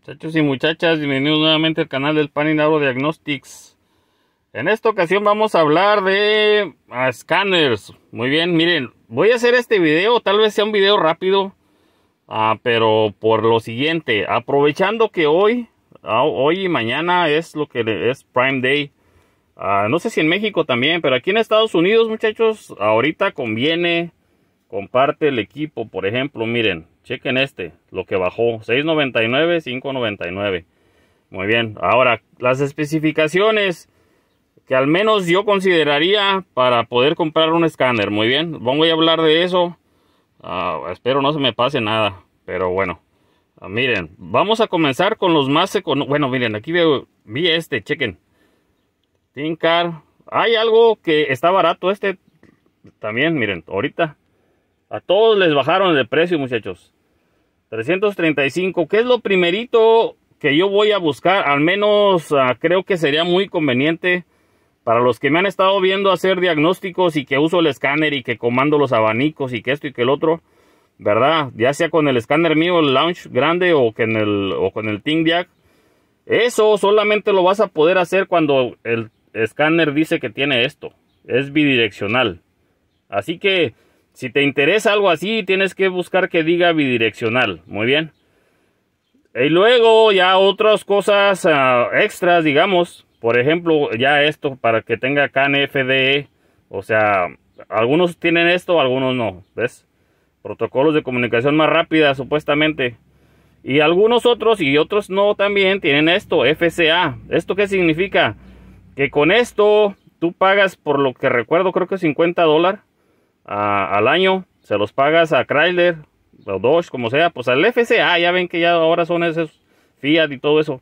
Muchachos y muchachas, bienvenidos nuevamente al canal del Pan Diagnostics. En esta ocasión vamos a hablar de ah, scanners. Muy bien, miren, voy a hacer este video, tal vez sea un video rápido, ah, pero por lo siguiente, aprovechando que hoy, ah, hoy y mañana es lo que es Prime Day. no sé si en México también, pero aquí en Estados Unidos, muchachos, ahorita conviene comparte el equipo. Por ejemplo, miren, chequen este, lo que bajó, 6.99, 5.99. Muy bien, ahora las especificaciones que al menos yo consideraría para poder comprar un escáner. Muy bien, voy a hablar de eso. Ah, espero no se me pase nada, pero bueno. Ah, miren, vamos a comenzar con los más económicos. Bueno, miren, aquí veo, vi este, chequen. Tincar. Hay algo que está barato este también, miren, ahorita a todos les bajaron el precio, muchachos. 335, que es lo primerito que yo voy a buscar. Al menos ah, creo que sería muy conveniente para los que me han estado viendo hacer diagnósticos y que uso el escáner y que comando los abanicos y que esto y que el otro. ¿Verdad? Ya sea con el escáner mío, el launch grande o, el, con el Ting Eso solamente lo vas a poder hacer cuando el escáner dice que tiene esto. Es bidireccional. Así que si te interesa algo así, tienes que buscar que diga bidireccional. Muy bien. Y luego ya otras cosas ah, extras, digamos. Por ejemplo, ya esto para que tenga CAN FDE. O sea, algunos tienen esto, algunos no. ¿Ves? Protocolos de comunicación más rápida, supuestamente. Y algunos otros y otros no también tienen esto, FCA. ¿Esto qué significa? Que con esto tú pagas por lo que recuerdo, creo que 50 dólares al año, se los pagas a Chrysler, o Dodge, como sea, pues al FCA, ya ven que ya ahora son esos Fiat y todo eso.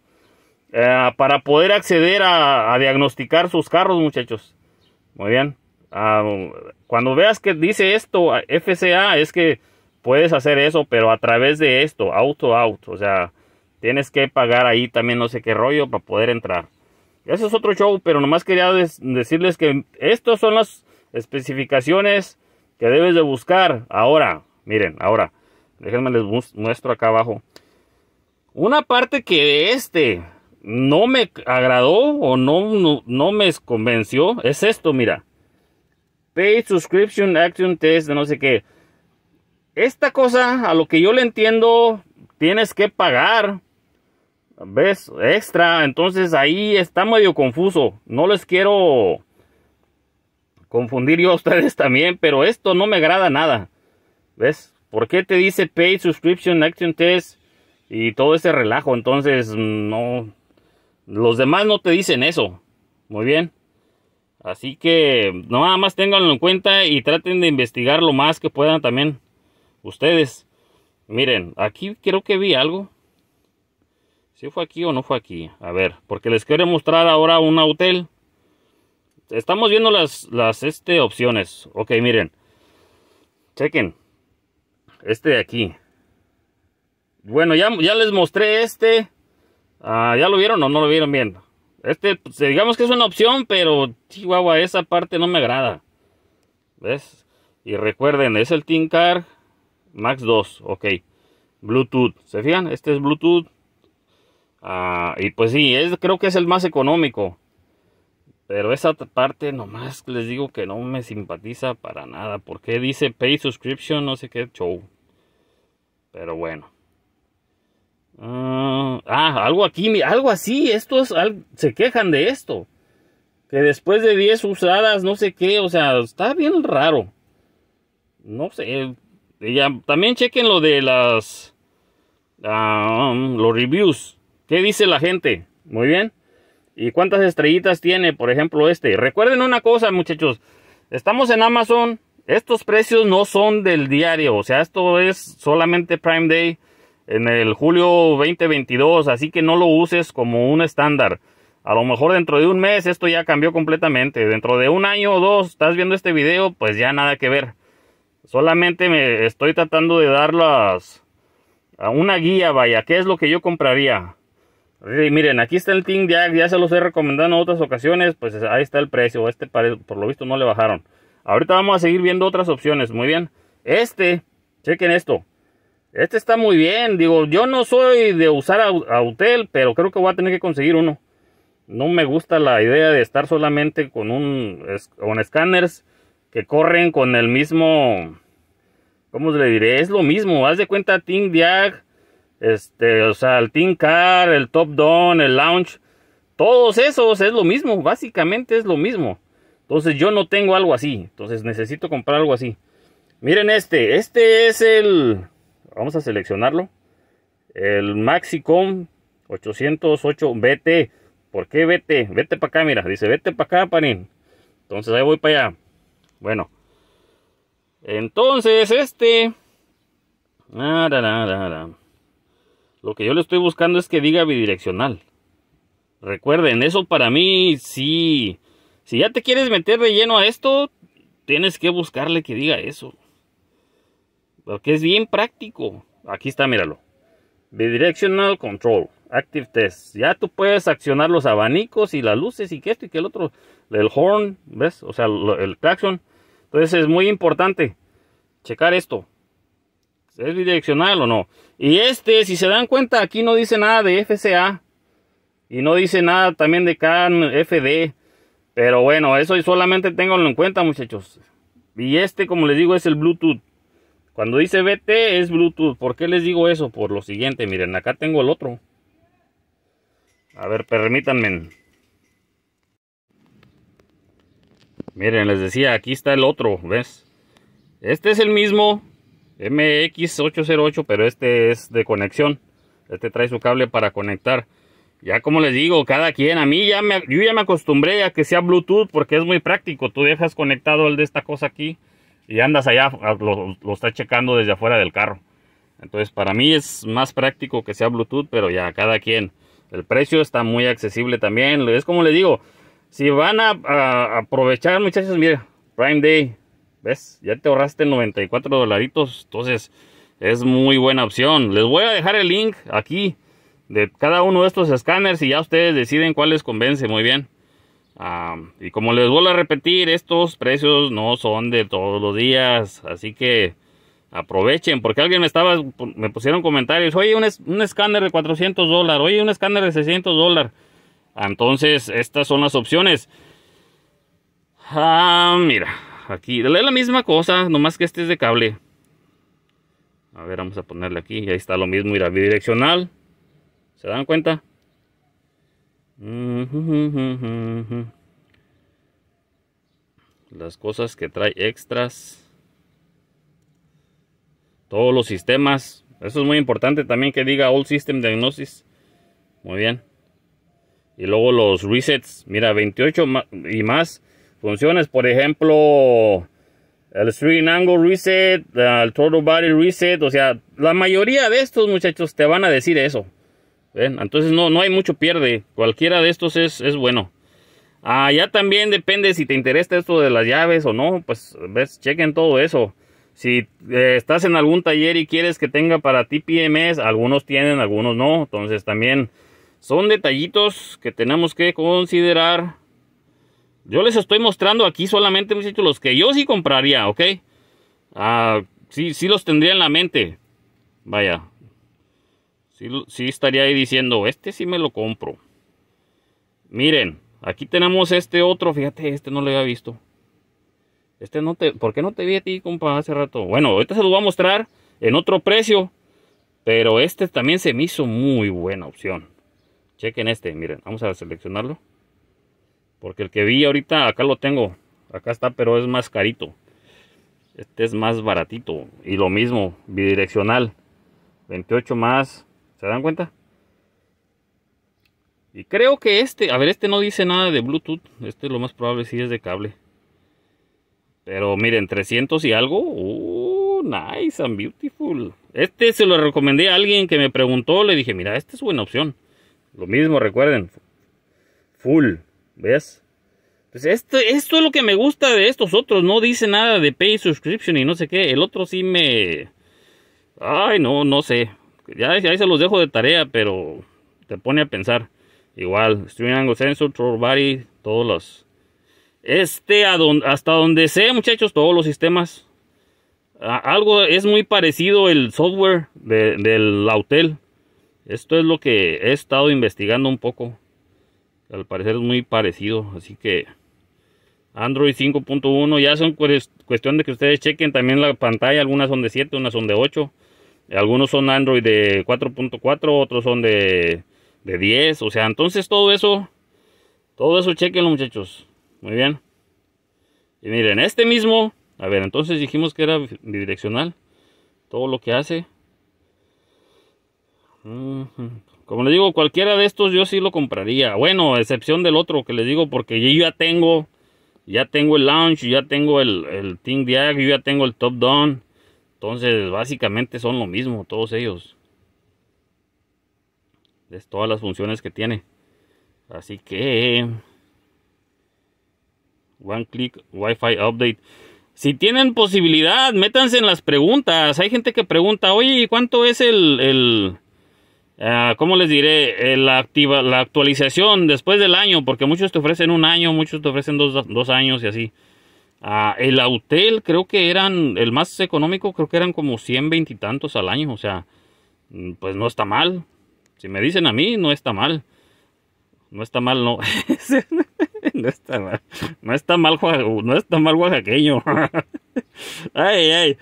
Eh, para poder acceder a, diagnosticar sus carros, muchachos. Muy bien. Ah, cuando veas que dice esto, FCA, es que puedes hacer eso, pero a través de esto, auto auto O sea, tienes que pagar ahí también no sé qué rollo para poder entrar. ese es otro show, pero nomás quería decirles que estas son las especificaciones que debes de buscar. Ahora, miren, ahora, déjenme les muestro acá abajo. Una parte que de este no me agradó o no, no, me convenció es esto, mira. Pay Subscription Action Test no sé qué. Esta cosa, a lo que yo le entiendo, tienes que pagar. ¿Ves? Extra. Entonces ahí está medio confuso. No les quiero confundir yo a ustedes también, pero esto no me agrada nada. ¿Ves? ¿Por qué te dice Pay Subscription Action Test y todo ese relajo? Entonces, no. Los demás no te dicen eso. Muy bien. Así que nada más ténganlo en cuenta y traten de investigar lo más que puedan también ustedes. Miren, aquí creo que vi algo. Si fue aquí o no fue aquí. A ver, porque les quiero mostrar ahora un hotel estamos viendo las, las este, opciones. Ok, miren. Chequen. Este de aquí. Bueno, ya, ya les mostré este. Ah, ¿Ya lo vieron o no lo vieron bien? Este, pues, eh, digamos que es una opción, pero Chihuahua, esa parte no me agrada. ¿Ves? Y recuerden, es el Car Max 2. Ok. Bluetooth. ¿Se fijan? Este es Bluetooth. Ah, y pues sí, es, creo que es el más económico. Pero esa parte nomás les digo que no me simpatiza para nada. Porque dice pay subscription, no sé qué show. Pero bueno. Mm, ah, algo aquí, algo así. Esto se quejan de esto. Que después de 10 usadas, no sé qué. O sea, está bien raro. No sé. Ya, también chequen lo de las... Ah, um, los reviews. ¿Qué dice la gente? Muy bien. ¿Y cuántas estrellitas tiene, por ejemplo, este? Recuerden una cosa, muchachos. Estamos en Amazon. Estos precios no son del diario. O sea, esto es solamente Prime Day en el julio 2022. Así que no lo uses como un estándar. A lo mejor dentro de un mes esto ya cambió completamente. Dentro de un año o dos estás viendo este video, pues ya nada que ver. Solamente me estoy tratando de dar las... A una guía, vaya. ¿Qué es lo que yo compraría? miren, aquí está el Team Diag, ya se los he recomendado en otras ocasiones, pues ahí está el precio, este por lo visto no le bajaron. Ahorita vamos a seguir viendo otras opciones, muy bien. Este, chequen esto, este está muy bien, digo, yo no soy de usar Autel, pero creo que voy a tener que conseguir uno. No me gusta la idea de estar solamente con un con escáneres que corren con el mismo, ¿cómo le diré? Es lo mismo, haz de cuenta Team Diag este, o sea, el Team Car, el Top Down, el Lounge, todos esos es lo mismo, básicamente es lo mismo. Entonces yo no tengo algo así, entonces necesito comprar algo así. Miren este, este es el, vamos a seleccionarlo, el Maxicom 808 BT. ¿Por qué vete? Vete para acá, mira, dice vete para acá, panín. Entonces ahí voy para allá. Bueno, entonces este... Ah, lo que yo le estoy buscando es que diga bidireccional. Recuerden, eso para mí sí. Si ya te quieres meter de lleno a esto, tienes que buscarle que diga eso. Porque es bien práctico. Aquí está, míralo. Bidireccional Control. Active Test. Ya tú puedes accionar los abanicos y las luces y que esto y que el otro. El horn, ¿ves? O sea, el, el traction. Entonces es muy importante checar esto. ¿Es bidireccional o no? Y este, si se dan cuenta, aquí no dice nada de FCA. Y no dice nada también de FD Pero bueno, eso solamente tenganlo en cuenta, muchachos. Y este, como les digo, es el Bluetooth. Cuando dice BT es Bluetooth. ¿Por qué les digo eso? Por lo siguiente, miren, acá tengo el otro. A ver, permítanme. Miren, les decía, aquí está el otro, ¿ves? Este es el mismo, MX808, pero este es de conexión. Este trae su cable para conectar. Ya como les digo, cada quien, a mí ya me, yo ya me acostumbré a que sea Bluetooth porque es muy práctico. Tú dejas conectado el de esta cosa aquí y andas allá, lo, estás checando desde afuera del carro. Entonces para mí es más práctico que sea Bluetooth, pero ya cada quien. El precio está muy accesible también. Es como les digo, si van a, a aprovechar muchachos, mira, Prime Day, ¿Ves? Ya te ahorraste 94 dolaritos. Entonces, es muy buena opción. Les voy a dejar el link aquí de cada uno de estos escáneres y ya ustedes deciden cuál les convence. Muy bien. y como les vuelvo a repetir, estos precios no son de todos los días. Así que aprovechen, porque alguien me estaba, me pusieron comentarios, oye, un, escáner de 400 dólares, oye, un escáner de 600 dólares. Entonces, estas son las opciones. Ah, mira, aquí. Es la misma cosa, nomás que este es de cable. A ver, vamos a ponerle aquí. Y ahí está lo mismo, mira, bidireccional. ¿Se dan cuenta? Las cosas que trae extras. Todos los sistemas. Eso es muy importante también que diga All System Diagnosis. Muy bien. Y luego los resets. Mira, 28 y más funciones, por ejemplo, el string angle reset, el Total body reset, o sea, la mayoría de estos muchachos te van a decir eso. Entonces no, no hay mucho pierde, cualquiera de estos es, bueno. Allá ah, también depende si te interesa esto de las llaves o no, pues ves, chequen todo eso. Si eh, estás en algún taller y quieres que tenga para ti PMS, algunos tienen, algunos no. Entonces también son detallitos que tenemos que considerar yo les estoy mostrando aquí solamente, muchachos, los que yo sí compraría, ¿ok? Ah, sí, sí los tendría en la mente. Vaya. Sí, estaría ahí diciendo, este sí me lo compro. Miren, aquí tenemos este otro, fíjate, este no lo había visto. Este no te, ¿por qué no te vi a ti, compa, hace rato? Bueno, ahorita se lo voy a mostrar en otro precio, pero este también se me hizo muy buena opción. Chequen este, miren, vamos a seleccionarlo. Porque el que vi ahorita, acá lo tengo. Acá está, pero es más carito. Este es más baratito. Y lo mismo, bidireccional. 28 más. ¿Se dan cuenta? Y creo que este, a ver, este no dice nada de Bluetooth. Este lo más probable sí es de cable. Pero miren, 300 y algo. Uh, nice and beautiful. Este se lo recomendé a alguien que me preguntó. Le dije, mira, este es buena opción. Lo mismo, recuerden. Full. ¿Ves? Pues esto, esto es lo que me gusta de estos otros. No dice nada de pay subscription y no sé qué. El otro sí me... Ay, no, no sé. Ya ahí se los dejo de tarea, pero te pone a pensar. Igual, Stream Angle Sensor, Troll todos los... Este, hasta donde sé, muchachos, todos los sistemas. algo es muy parecido el software de, del hotel Esto es lo que he estado investigando un poco al parecer es muy parecido, así que Android 5.1 ya son cuestión de que ustedes chequen también la pantalla, algunas son de 7, unas son de 8, algunos son Android de 4.4, otros son de, 10, o sea, entonces todo eso, todo eso chequenlo muchachos, muy bien. Y miren, este mismo, a ver, entonces dijimos que era bidireccional, todo lo que hace. Como les digo, cualquiera de estos yo sí lo compraría. Bueno, excepción del otro que les digo, porque yo ya tengo, ya tengo el launch, ya tengo el, el yo ya tengo el Top Down. Entonces, básicamente son lo mismo todos ellos. Es todas las funciones que tiene. Así que... One click Wi-Fi update. Si tienen posibilidad, métanse en las preguntas. Hay gente que pregunta, oye, ¿cuánto es el eh, ¿cómo les diré? Eh, la, activa, la actualización después del año, porque muchos te ofrecen un año, muchos te ofrecen dos, dos años y así. Ah, el hotel creo que eran, el más económico creo que eran como 120 y tantos al año, o sea, mm, pues no está mal. Si me dicen a mí, no está mal. No está mal, no. no está mal. No está mal, no está mal oaxaqueño. ay, ay.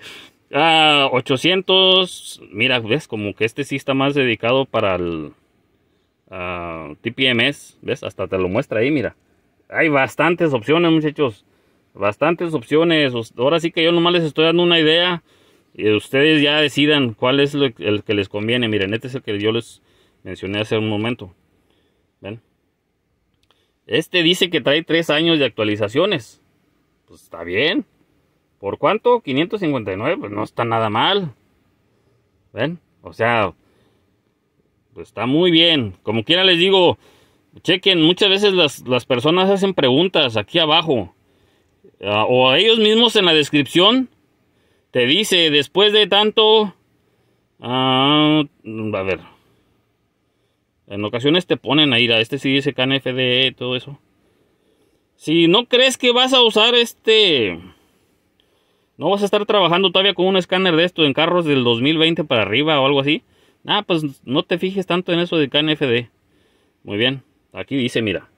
800. Ah, mira, ves, como que este sí está más dedicado para el ah, TPMS. ¿Ves? Hasta te lo muestra ahí, mira. Hay bastantes opciones, muchachos. Bastantes opciones. Ahora sí que yo nomás les estoy dando una idea. Y ustedes ya decidan cuál es el que les conviene. Miren, este es el que yo les mencioné hace un momento. ¿Ven? Este dice que trae tres años de actualizaciones. Pues está bien. ¿Por cuánto? 559, pues no está nada mal. ¿Ven? O sea, pues está muy bien. Como quiera les digo, chequen, muchas veces las, personas hacen preguntas aquí abajo. Ah, o a ellos mismos en la descripción te dice, después de tanto... Ah, a ver. En ocasiones te ponen a ir a este sí dice KNFDE, todo eso. Si no crees que vas a usar este no vas a estar trabajando todavía con un escáner de esto en carros del 2020 para arriba o algo así. Ah, pues no te fijes tanto en eso de KNFD. Muy bien, aquí dice, mira.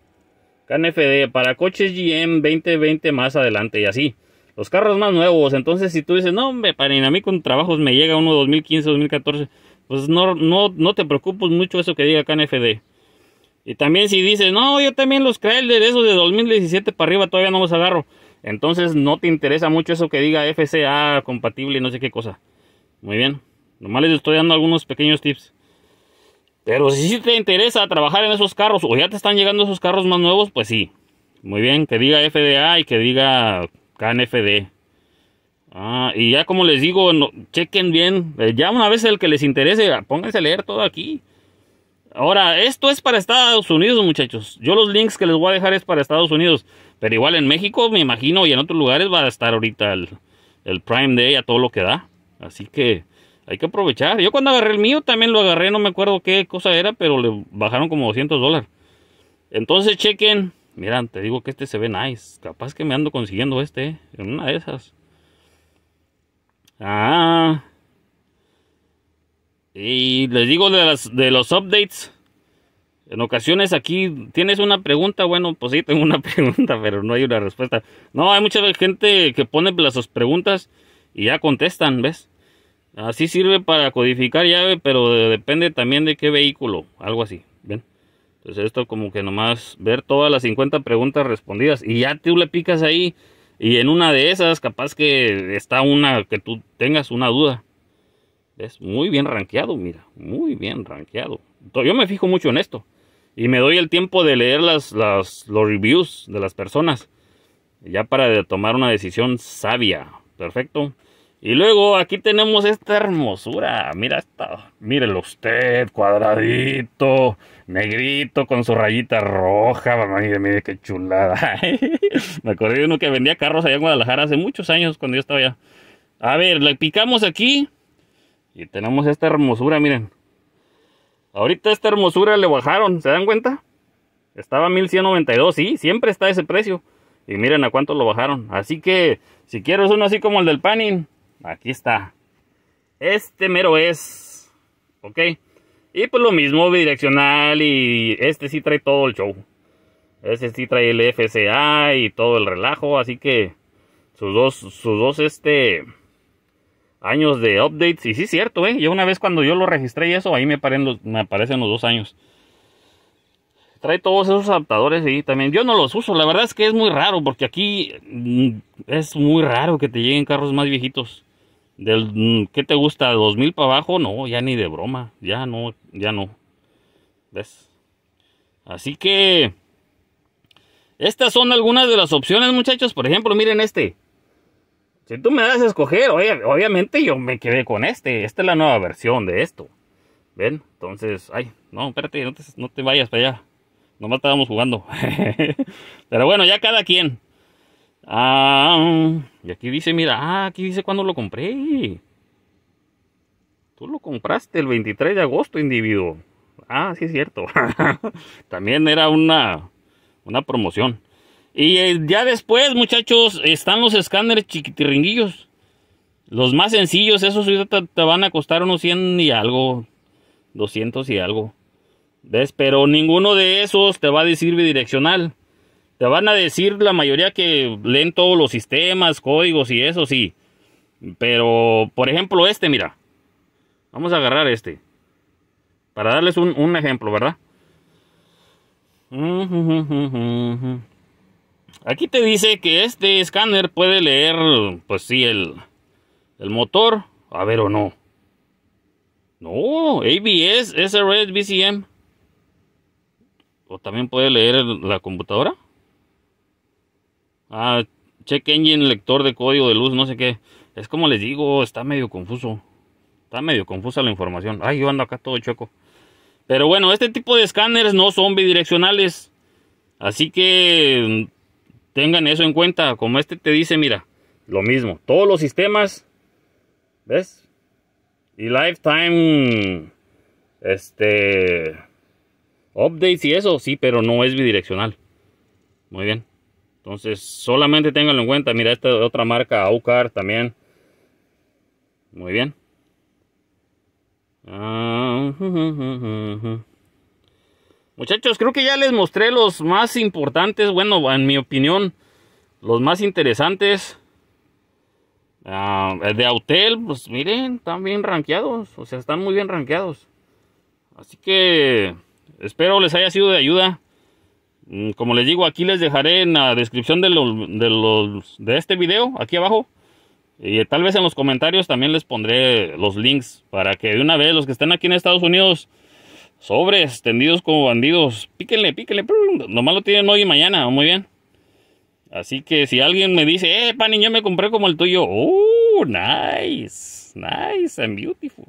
KNFD para coches GM 2020 más adelante y así. Los carros más nuevos, entonces si tú dices, no hombre, para mí con trabajos me llega uno 2015, 2014, pues no, no, no te preocupes mucho eso que diga KNFD. Y también si dices, no, yo también los de esos de 2017 para arriba todavía no los agarro. Entonces no te interesa mucho eso que diga FCA compatible, y no sé qué cosa. Muy bien. Nomás les estoy dando algunos pequeños tips. Pero si te interesa trabajar en esos carros o ya te están llegando esos carros más nuevos, pues sí. Muy bien, que diga FDA y que diga KNFD Ah, y ya como les digo, chequen bien. Eh, ya una vez el que les interese, pónganse a leer todo aquí. Ahora, esto es para Estados Unidos, muchachos. Yo los links que les voy a dejar es para Estados Unidos. Pero igual en México, me imagino, y en otros lugares va a estar ahorita el, Prime Day a todo lo que da. Así que hay que aprovechar. Yo cuando agarré el mío también lo agarré, no me acuerdo qué cosa era, pero le bajaron como 200 dólares. Entonces chequen. Miran, te digo que este se ve nice. Capaz que me ando consiguiendo este ¿eh? en una de esas. Ah. Y les digo de, las, de los updates. En ocasiones aquí tienes una pregunta, bueno, pues sí, tengo una pregunta, pero no hay una respuesta. No, hay mucha gente que pone las sus preguntas y ya contestan, ¿ves? Así sirve para codificar llave, pero depende también de qué vehículo, algo así, ¿ven? Entonces esto como que nomás ver todas las 50 preguntas respondidas y ya tú le picas ahí y en una de esas capaz que está una que tú tengas una duda. Es Muy bien rankeado, mira, muy bien rankeado. Yo me fijo mucho en esto. Y me doy el tiempo de leer las, las, los reviews de las personas. Ya para tomar una decisión sabia. Perfecto. Y luego aquí tenemos esta hermosura. Mira esta. Mírelo usted, cuadradito, negrito con su rayita roja. Mire, mire qué chulada. Me acordé de uno que vendía carros allá en Guadalajara hace muchos años cuando yo estaba allá. A ver, le picamos aquí. Y tenemos esta hermosura, miren. Ahorita esta hermosura le bajaron, ¿se dan cuenta? Estaba 1192, sí, siempre está ese precio. Y miren a cuánto lo bajaron. Así que si quieres uno así como el del panning, aquí está. Este mero es. Ok. Y pues lo mismo, bidireccional y este sí trae todo el show. Este sí trae el FCA y todo el relajo. Así que sus dos, sus dos, este años de updates. Y sí, es cierto, ¿eh? Yo una vez cuando yo lo registré y eso, ahí me, los, me aparecen los dos años. Trae todos esos adaptadores y también. Yo no los uso, la verdad es que es muy raro, porque aquí mm, es muy raro que te lleguen carros más viejitos. Del, mm, que te gusta? ¿2000 para abajo? No, ya ni de broma. Ya no, ya no. ¿Ves? Así que... Estas son algunas de las opciones, muchachos. Por ejemplo, miren este. Si tú me das a escoger, obviamente yo me quedé con este. Esta es la nueva versión de esto. ¿Ven? Entonces, ay, no, espérate, no te, vayas para allá. Nomás estábamos jugando. Pero bueno, ya cada quien. Ah, y aquí dice, mira, ah, aquí dice cuándo lo compré. Tú lo compraste el 23 de agosto, individuo. Ah, sí es cierto. También era una, una promoción. Y eh, ya después, muchachos, están los escáneres chiquitiringuillos. Los más sencillos, esos te, van a costar unos 100 y algo, 200 y algo. ¿Ves? Pero ninguno de esos te va a decir bidireccional. Te van a decir la mayoría que leen todos los sistemas, códigos y eso, sí. Pero, por ejemplo, este, mira. Vamos a agarrar este. Para darles un, un ejemplo, ¿verdad? Mm, mm, mm, Aquí te dice que este escáner puede leer, pues sí, el, motor. A ver o no. No, ABS, SRS, BCM. O también puede leer la computadora. Ah, check engine, lector de código de luz, no sé qué. Es como les digo, está medio confuso. Está medio confusa la información. Ay, yo ando acá todo choco. Pero bueno, este tipo de escáneres no son bidireccionales. Así que Tengan eso en cuenta, como este te dice, mira, lo mismo, todos los sistemas, ¿ves? Y lifetime, este, updates y eso, sí, pero no es bidireccional. Muy bien. Entonces, solamente tenganlo en cuenta. Mira, esta otra marca, Aucar también. Muy bien. Ah, Muchachos, creo que ya les mostré los más importantes, bueno, en mi opinión, los más interesantes. Ah, de Autel, pues miren, están bien ranqueados, o sea, están muy bien ranqueados. Así que espero les haya sido de ayuda. Mm, como les digo, aquí les dejaré en la descripción de, de, de este video, aquí abajo. Y tal vez en los comentarios también les pondré los links para que de una vez los que estén aquí en Estados Unidos Sobres, tendidos como bandidos. Píquenle, píquenle. Nomás lo tienen hoy y mañana. Muy bien. Así que si alguien me dice, eh, Pani, yo me compré como el tuyo. Uh, nice. Nice and beautiful.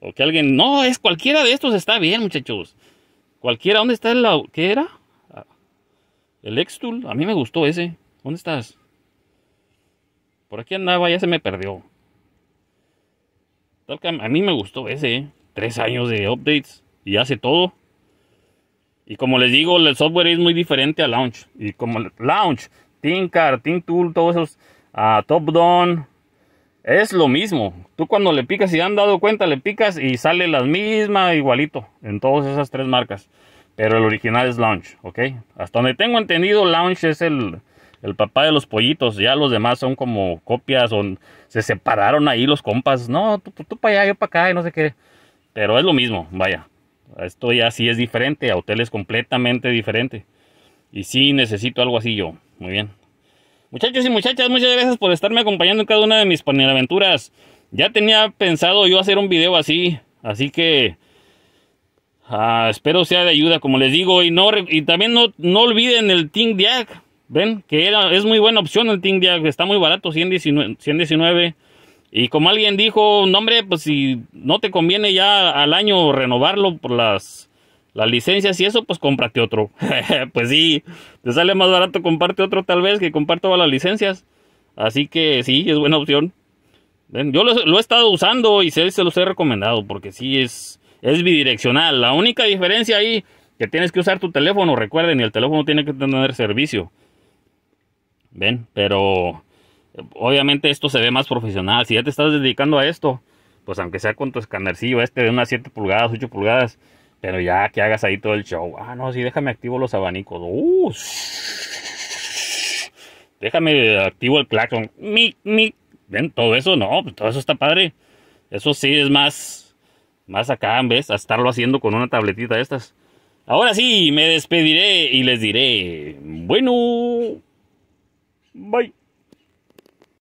O que alguien, no, es cualquiera de estos está bien, muchachos. Cualquiera, ¿dónde está el. ¿Qué era? Ah, el X-Tool A mí me gustó ese. ¿Dónde estás? Por aquí andaba, ya se me perdió. a mí me gustó ese, eh Tres años de updates y hace todo. Y como les digo, el software es muy diferente a Launch. Y como Launch, Tinker, Tool, todos esos, Top Down, es lo mismo. Tú cuando le picas, y han dado cuenta, le picas y sale la misma igualito en todas esas tres marcas. Pero el original es Launch, ¿ok? Hasta donde tengo entendido, Launch es el, el papá de los pollitos. Ya los demás son como copias, o se separaron ahí los compas. No, tú para allá, yo para acá, y no sé qué. Pero es lo mismo, vaya. Esto ya sí es diferente, a hoteles completamente diferente. Y sí necesito algo así yo. Muy bien. Muchachos y muchachas, muchas gracias por estarme acompañando en cada una de mis aventuras. Ya tenía pensado yo hacer un video así, así que ah, espero sea de ayuda, como les digo. Y, no, y también no, olviden el Ting Diag, ven, que es muy buena opción el Ting Diag, está muy barato, 119, 119 y como alguien dijo, no hombre, pues si no te conviene ya al año renovarlo por las, las licencias y eso, pues cómprate otro. pues sí, te sale más barato comprarte otro tal vez que comprar todas las licencias. Así que sí, es buena opción. Yo lo, he estado usando y se, se, los he recomendado porque sí es, es bidireccional. La única diferencia ahí que tienes que usar tu teléfono, recuerden, y el teléfono tiene que tener servicio. ¿Ven? Pero obviamente esto se ve más profesional. Si ya te estás dedicando a esto, pues aunque sea con tu escanercillo este de unas 7 pulgadas, 8 pulgadas, pero ya que hagas ahí todo el show. Ah, no, sí, déjame activo los abanicos. Uh, déjame activo el claxon. Mi, mi. Ven, todo eso no, pues, todo eso está padre. Eso sí es más, más acá, vez A estarlo haciendo con una tabletita de estas. Ahora sí, me despediré y les diré, bueno, bye.